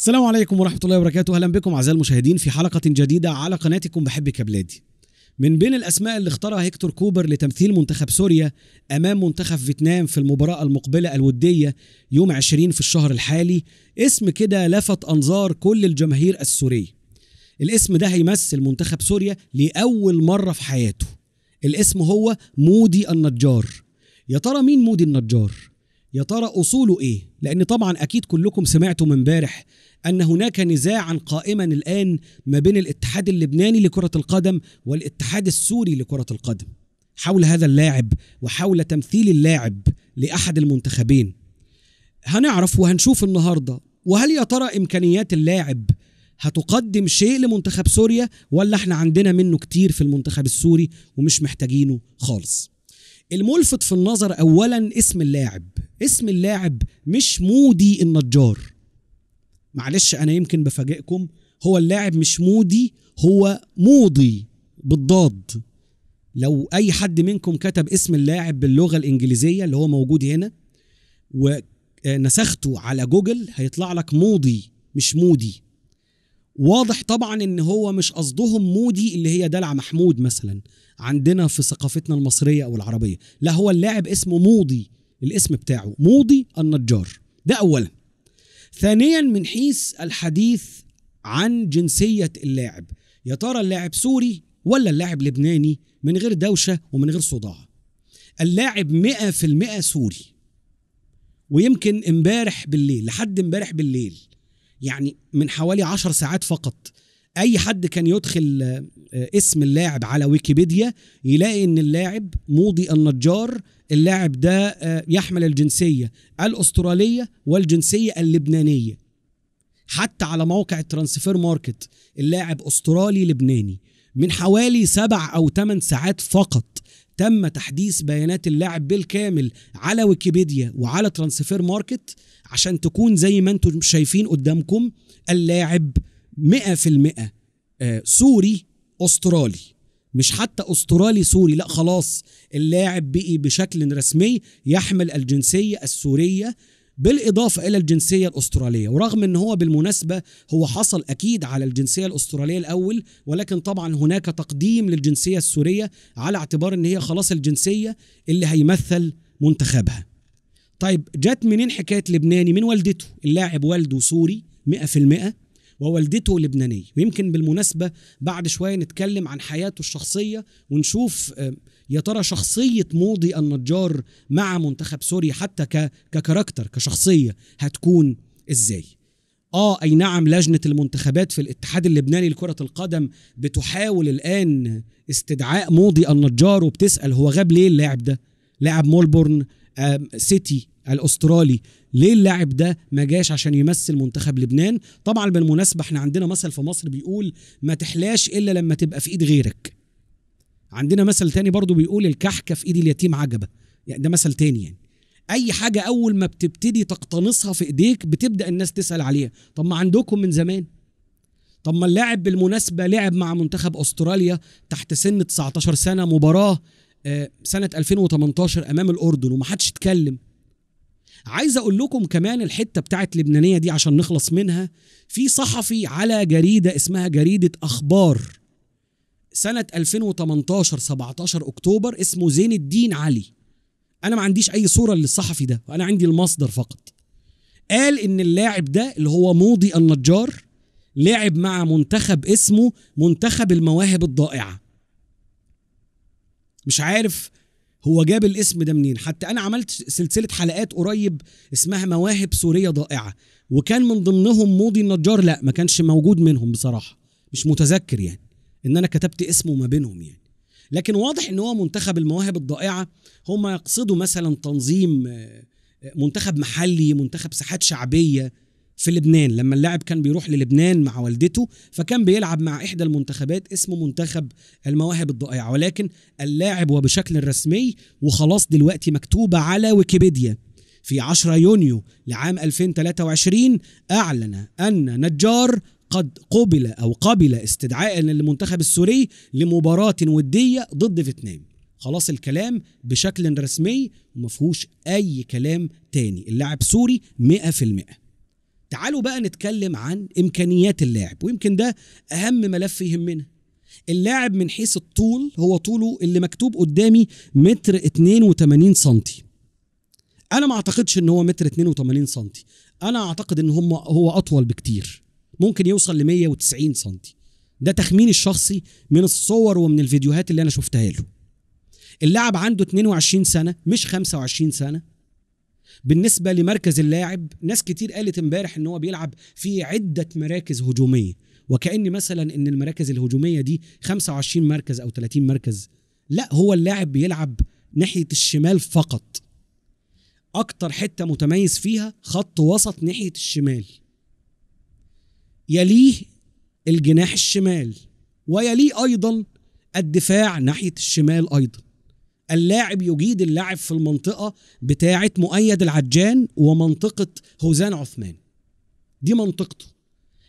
السلام عليكم ورحمة الله وبركاته أهلا بكم أعزائي المشاهدين في حلقة جديدة على قناتكم بحبك يا بلادي من بين الأسماء اللي اختارها هيكتور كوبر لتمثيل منتخب سوريا أمام منتخب فيتنام في المباراة المقبلة الودية يوم 20 في الشهر الحالي اسم كده لفت أنظار كل الجماهير السورية الاسم ده هيمثل منتخب سوريا لأول مرة في حياته الاسم هو مودي النجار يا ترى مين مودي النجار؟ يا ترى اصوله ايه لان طبعا اكيد كلكم سمعتوا من امبارح ان هناك نزاعا قائما الان ما بين الاتحاد اللبناني لكره القدم والاتحاد السوري لكره القدم حول هذا اللاعب وحول تمثيل اللاعب لاحد المنتخبين هنعرف وهنشوف النهارده وهل يا ترى امكانيات اللاعب هتقدم شيء لمنتخب سوريا ولا احنا عندنا منه كتير في المنتخب السوري ومش محتاجينه خالص الملفت في النظر اولا اسم اللاعب اسم اللاعب مش مودي النجار معلش انا يمكن بفاجئكم هو اللاعب مش مودي هو موضي بالضاد لو اي حد منكم كتب اسم اللاعب باللغه الانجليزيه اللي هو موجود هنا ونسخته على جوجل هيطلع لك موضي مش مودي واضح طبعا ان هو مش قصدهم مودي اللي هي دلع محمود مثلا عندنا في ثقافتنا المصريه او العربيه لا هو اللاعب اسمه موضي الاسم بتاعه موضي النجار ده اولا ثانيا من حيث الحديث عن جنسيه اللاعب يا ترى اللاعب سوري ولا اللاعب لبناني من غير دوشه ومن غير صداع اللاعب 100% سوري ويمكن امبارح بالليل لحد امبارح بالليل يعني من حوالي عشر ساعات فقط اي حد كان يدخل آه، اسم اللاعب على ويكيبيديا يلاقي ان اللاعب موضي النجار اللاعب ده آه، يحمل الجنسيه الاستراليه والجنسيه اللبنانيه حتى على موقع الترانسفير ماركت اللاعب استرالي لبناني من حوالي سبع او ثمان ساعات فقط تم تحديث بيانات اللاعب بالكامل على ويكيبيديا وعلى ترانسفير ماركت عشان تكون زي ما انتم شايفين قدامكم اللاعب 100% آه، سوري استرالي مش حتى استرالي سوري لا خلاص اللاعب بقي بشكل رسمي يحمل الجنسيه السوريه بالإضافة إلى الجنسية الأسترالية ورغم أن هو بالمناسبة هو حصل أكيد على الجنسية الأسترالية الأول ولكن طبعا هناك تقديم للجنسية السورية على اعتبار أن هي خلاص الجنسية اللي هيمثل منتخبها طيب جت منين حكاية لبناني من والدته اللاعب والده سوري 100% ووالدته لبنانية ويمكن بالمناسبة بعد شوية نتكلم عن حياته الشخصية ونشوف يا ترى شخصية موضي النجار مع منتخب سوريا حتى ككاركتر كشخصية هتكون ازاي اه اي نعم لجنه المنتخبات في الاتحاد اللبناني لكره القدم بتحاول الان استدعاء موضي النجار وبتسال هو غاب ليه اللاعب ده لاعب مولبورن سيتي الاسترالي ليه اللاعب ده ما جاش عشان يمثل منتخب لبنان طبعا بالمناسبه احنا عندنا مثل في مصر بيقول ما تحلاش الا لما تبقى في ايد غيرك عندنا مثل تاني برضو بيقول الكحكه في ايد اليتيم عجبه يعني ده مثل تاني يعني اي حاجه اول ما بتبتدي تقتنصها في ايديك بتبدا الناس تسال عليها طب ما عندكم من زمان طب ما اللاعب بالمناسبه لعب مع منتخب استراليا تحت سن 19 سنه مباراه آه، سنه 2018 امام الاردن ومحدش اتكلم عايز اقول لكم كمان الحته بتاعت لبنانيه دي عشان نخلص منها في صحفي على جريده اسمها جريده اخبار سنه 2018 17 اكتوبر اسمه زين الدين علي انا ما عنديش اي صوره للصحفي ده وانا عندي المصدر فقط قال ان اللاعب ده اللي هو موضي النجار لعب مع منتخب اسمه منتخب المواهب الضائعه مش عارف هو جاب الاسم ده منين حتى انا عملت سلسله حلقات قريب اسمها مواهب سوريه ضائعه وكان من ضمنهم موضي النجار لا ما كانش موجود منهم بصراحه مش متذكر يعني ان انا كتبت اسمه ما بينهم يعني لكن واضح ان هو منتخب المواهب الضائعه هم يقصدوا مثلا تنظيم آه، آه، منتخب محلي منتخب ساحات شعبيه في لبنان لما اللاعب كان بيروح للبنان مع والدته فكان بيلعب مع إحدى المنتخبات اسمه منتخب المواهب الضائعة ولكن اللاعب وبشكل رسمي وخلاص دلوقتي مكتوبة على ويكيبيديا في 10 يونيو لعام 2023 أعلن أن نجار قد قبل أو قبل استدعاء للمنتخب السوري لمباراة ودية ضد فيتنام خلاص الكلام بشكل رسمي ومفهوش أي كلام تاني اللاعب سوري 100% تعالوا بقى نتكلم عن امكانيات اللاعب ويمكن ده اهم ملف يهمنا اللاعب من حيث الطول هو طوله اللي مكتوب قدامي متر 82 سنتي انا ما اعتقدش ان هو متر 82 سنتي انا اعتقد ان هم هو اطول بكتير ممكن يوصل ل 190 سنتي ده تخميني الشخصي من الصور ومن الفيديوهات اللي انا شفتها له اللاعب عنده 22 سنه مش 25 سنه بالنسبه لمركز اللاعب ناس كتير قالت امبارح ان هو بيلعب في عده مراكز هجوميه وكان مثلا ان المراكز الهجوميه دي 25 مركز او 30 مركز لا هو اللاعب بيلعب ناحيه الشمال فقط اكتر حته متميز فيها خط وسط ناحيه الشمال يليه الجناح الشمال ويليه ايضا الدفاع ناحيه الشمال ايضا اللاعب يجيد اللعب في المنطقه بتاعه مؤيد العجان ومنطقه هوزان عثمان دي منطقته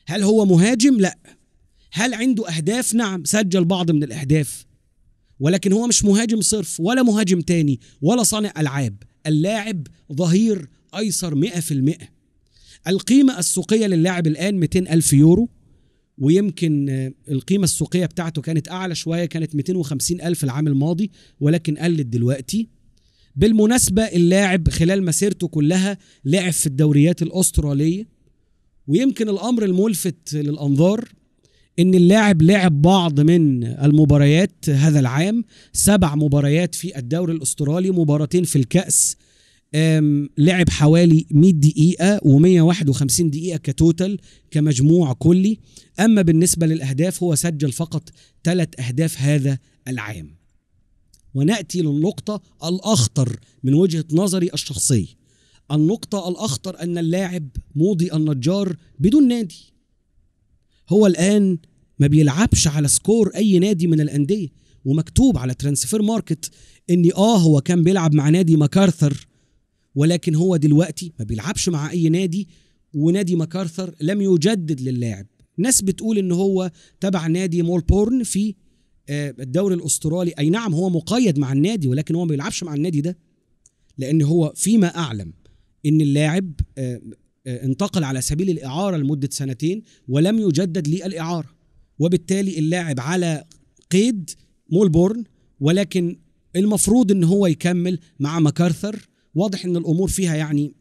هل هو مهاجم لا هل عنده اهداف نعم سجل بعض من الاهداف ولكن هو مش مهاجم صرف ولا مهاجم تاني ولا صانع العاب اللاعب ظهير ايسر 100% القيمه السوقيه للاعب الان 200 الف يورو ويمكن آه، القيمة السوقية بتاعته كانت أعلى شوية كانت 250 ألف العام الماضي ولكن قلت دلوقتي بالمناسبة اللاعب خلال مسيرته كلها لعب في الدوريات الأسترالية ويمكن الأمر الملفت للأنظار ان اللاعب لعب بعض من المباريات هذا العام سبع مباريات في الدوري الاسترالي مباراتين في الكاس لعب حوالي 100 دقيقة و151 دقيقة كتوتال كمجموع كلي أما بالنسبة للأهداف هو سجل فقط ثلاث أهداف هذا العام ونأتي للنقطة الأخطر من وجهة نظري الشخصية النقطة الأخطر أن اللاعب موضي النجار بدون نادي هو الآن ما بيلعبش على سكور أي نادي من الأندية ومكتوب على ترانسفير ماركت ان اه هو كان بيلعب مع نادي ماكارثر ولكن هو دلوقتي ما بيلعبش مع اي نادي ونادي ماكارثر لم يجدد للاعب ناس بتقول ان هو تبع نادي مولبورن في آه، الدوري الاسترالي اي نعم هو مقيد مع النادي ولكن هو ما بيلعبش مع النادي ده لان هو فيما اعلم ان اللاعب آه، آه، انتقل على سبيل الاعاره لمده سنتين ولم يجدد لي الاعاره وبالتالي اللاعب على قيد مولبورن ولكن المفروض ان هو يكمل مع ماكارثر واضح ان الامور فيها يعني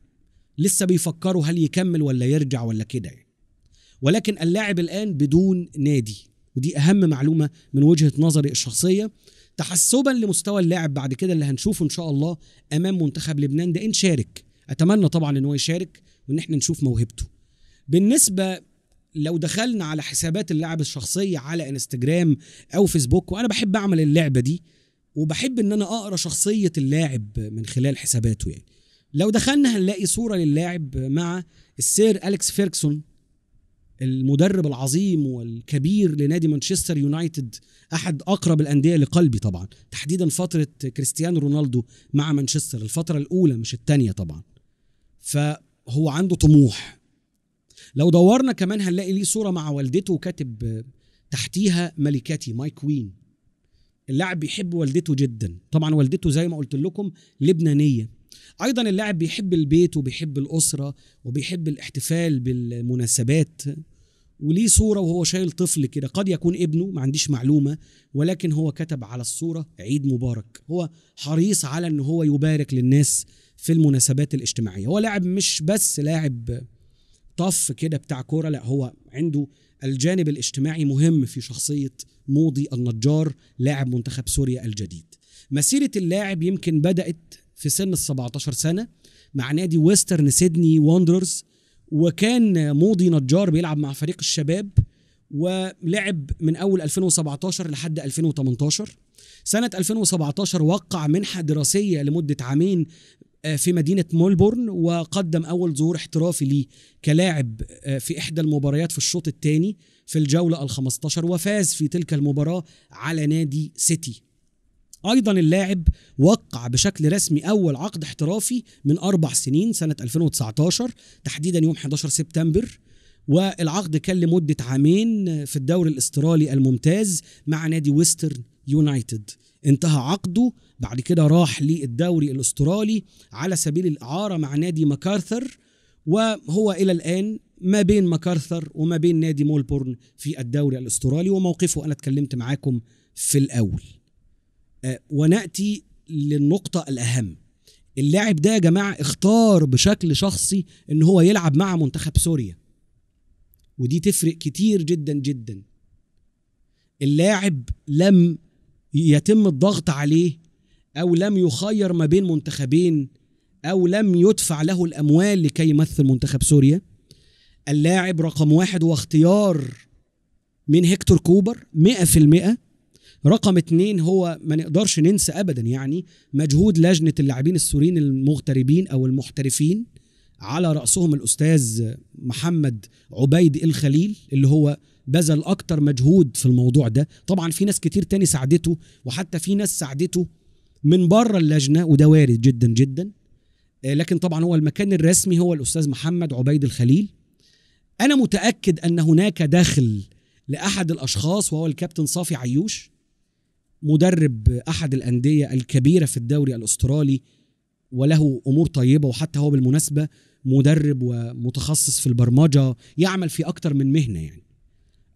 لسه بيفكروا هل يكمل ولا يرجع ولا كده يعني. ولكن اللاعب الان بدون نادي ودي اهم معلومه من وجهه نظري الشخصيه تحسبا لمستوى اللاعب بعد كده اللي هنشوفه ان شاء الله امام منتخب لبنان ده ان شارك اتمنى طبعا ان هو يشارك وان احنا نشوف موهبته بالنسبه لو دخلنا على حسابات اللاعب الشخصيه على انستجرام او فيسبوك وانا بحب اعمل اللعبه دي وبحب ان انا اقرا شخصيه اللاعب من خلال حساباته يعني لو دخلنا هنلاقي صوره للاعب مع السير اليكس فيركسون المدرب العظيم والكبير لنادي مانشستر يونايتد احد اقرب الانديه لقلبي طبعا تحديدا فتره كريستيانو رونالدو مع مانشستر الفتره الاولى مش الثانيه طبعا فهو عنده طموح لو دورنا كمان هنلاقي ليه صوره مع والدته وكاتب تحتيها ملكتي ماي كوين اللاعب بيحب والدته جدا طبعا والدته زي ما قلت لكم لبنانيه ايضا اللاعب بيحب البيت وبيحب الاسره وبيحب الاحتفال بالمناسبات وليه صورة وهو شايل طفل كده قد يكون ابنه ما عنديش معلومة ولكن هو كتب على الصورة عيد مبارك هو حريص على ان هو يبارك للناس في المناسبات الاجتماعية هو لاعب مش بس لاعب طف كده بتاع كوره لا هو عنده الجانب الاجتماعي مهم في شخصيه موضي النجار لاعب منتخب سوريا الجديد مسيره اللاعب يمكن بدات في سن ال 17 سنه مع نادي ويسترن سيدني واندرز وكان موضي نجار بيلعب مع فريق الشباب ولعب من اول 2017 لحد 2018 سنة 2017 وقع منحة دراسية لمدة عامين آه، في مدينة مولبورن وقدم أول ظهور احترافي ليه كلاعب آه، في إحدى المباريات في الشوط الثاني في الجولة الخمستاشر وفاز في تلك المباراة على نادي سيتي ايضا اللاعب وقع بشكل رسمي اول عقد احترافي من اربع سنين سنه 2019 تحديدا يوم 11 سبتمبر والعقد كان لمده عامين في الدوري الاسترالي الممتاز مع نادي ويسترن يونايتد انتهى عقده بعد كده راح للدوري الاسترالي على سبيل الاعاره مع نادي ماكارثر وهو الى الان ما بين ماكارثر وما بين نادي مولبورن في الدوري الاسترالي وموقفه انا اتكلمت معاكم في الاول آه، وناتي للنقطه الاهم اللاعب ده يا جماعه اختار بشكل شخصي ان هو يلعب مع منتخب سوريا ودي تفرق كتير جدا جدا اللاعب لم يتم الضغط عليه أو لم يخير ما بين منتخبين أو لم يدفع له الأموال لكي يمثل منتخب سوريا اللاعب رقم واحد هو اختيار من هيكتور كوبر 100% رقم اتنين هو ما نقدرش ننسى ابدا يعني مجهود لجنه اللاعبين السوريين المغتربين او المحترفين على رأسهم الأستاذ محمد عبيد الخليل اللي هو بذل أكتر مجهود في الموضوع ده طبعا في ناس كتير تاني ساعدته وحتى في ناس ساعدته من بره اللجنة وده وارد جدا جدا آه، لكن طبعا هو المكان الرسمي هو الأستاذ محمد عبيد الخليل أنا متأكد أن هناك دخل لأحد الأشخاص وهو الكابتن صافي عيوش مدرب أحد الأندية الكبيرة في الدوري الأسترالي وله امور طيبه وحتى هو بالمناسبه مدرب ومتخصص في البرمجه يعمل في اكتر من مهنه يعني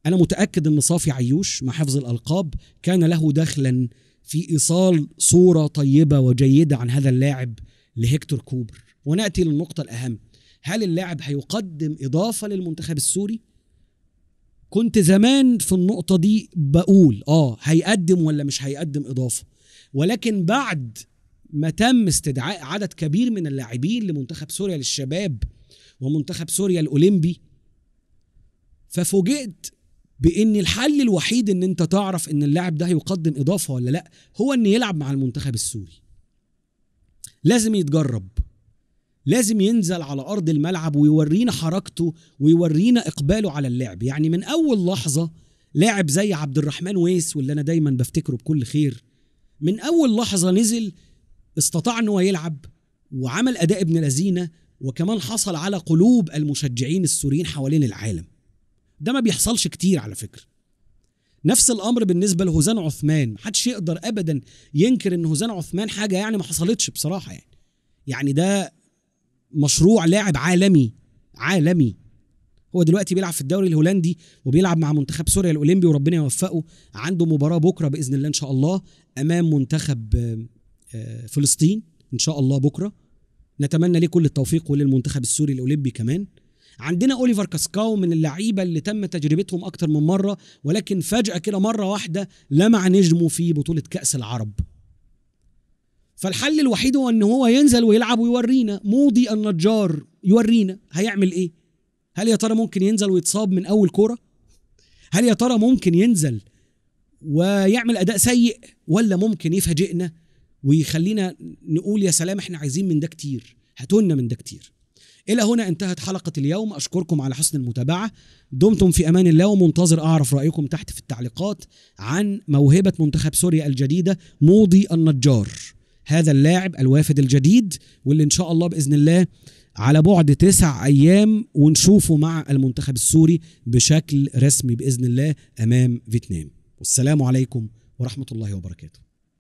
انا متاكد ان صافي عيوش مع حفظ الالقاب كان له دخلا في ايصال صوره طيبه وجيده عن هذا اللاعب لهكتور كوبر وناتي للنقطه الاهم هل اللاعب هيقدم اضافه للمنتخب السوري كنت زمان في النقطه دي بقول اه هيقدم ولا مش هيقدم اضافه ولكن بعد ما تم استدعاء عدد كبير من اللاعبين لمنتخب سوريا للشباب ومنتخب سوريا الاولمبي ففوجئت بان الحل الوحيد ان انت تعرف ان اللاعب ده هيقدم اضافه ولا لا هو ان يلعب مع المنتخب السوري لازم يتجرب لازم ينزل على ارض الملعب ويورينا حركته ويورينا اقباله على اللعب يعني من اول لحظه لاعب زي عبد الرحمن ويس واللي انا دايما بفتكره بكل خير من اول لحظه نزل استطاع ان هو يلعب وعمل اداء ابن لذينه وكمان حصل على قلوب المشجعين السوريين حوالين العالم ده ما بيحصلش كتير على فكره نفس الامر بالنسبه لهوزان عثمان محدش يقدر ابدا ينكر ان هوزان عثمان حاجه يعني ما حصلتش بصراحه يعني يعني ده مشروع لاعب عالمي عالمي هو دلوقتي بيلعب في الدوري الهولندي وبيلعب مع منتخب سوريا الاولمبي وربنا يوفقه عنده مباراه بكره باذن الله ان شاء الله امام منتخب آه، فلسطين ان شاء الله بكره نتمنى ليه كل التوفيق وللمنتخب السوري الاولمبي كمان عندنا اوليفر كاسكاو من اللعيبه اللي تم تجربتهم اكتر من مره ولكن فجاه كده مره واحده لمع نجمه في بطوله كاس العرب فالحل الوحيد هو ان هو ينزل ويلعب ويورينا موضي النجار يورينا هيعمل ايه هل يا ترى ممكن ينزل ويتصاب من اول كوره هل يا ترى ممكن ينزل ويعمل اداء سيء ولا ممكن يفاجئنا ويخلينا نقول يا سلام احنا عايزين من ده كتير هاتولنا من ده كتير الى هنا انتهت حلقه اليوم اشكركم على حسن المتابعه دمتم في امان الله ومنتظر اعرف رايكم تحت في التعليقات عن موهبه منتخب سوريا الجديده موضي النجار هذا اللاعب الوافد الجديد واللي ان شاء الله باذن الله على بعد تسع ايام ونشوفه مع المنتخب السوري بشكل رسمي باذن الله امام فيتنام والسلام عليكم ورحمه الله وبركاته